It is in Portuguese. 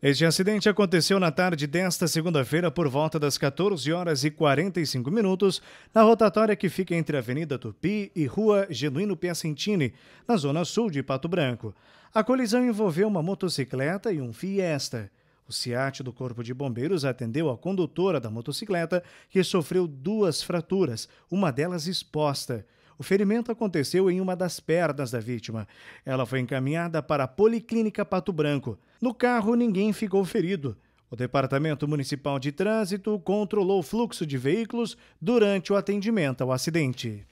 Este acidente aconteceu na tarde desta segunda-feira por volta das 14 horas e 45 minutos na rotatória que fica entre a Avenida Tupi e Rua Genuíno Piacentini, na zona sul de Pato Branco. A colisão envolveu uma motocicleta e um Fiesta. O SIAT do Corpo de Bombeiros atendeu a condutora da motocicleta, que sofreu duas fraturas, uma delas exposta. O ferimento aconteceu em uma das pernas da vítima. Ela foi encaminhada para a Policlínica Pato Branco. No carro, ninguém ficou ferido. O Departamento Municipal de Trânsito controlou o fluxo de veículos durante o atendimento ao acidente.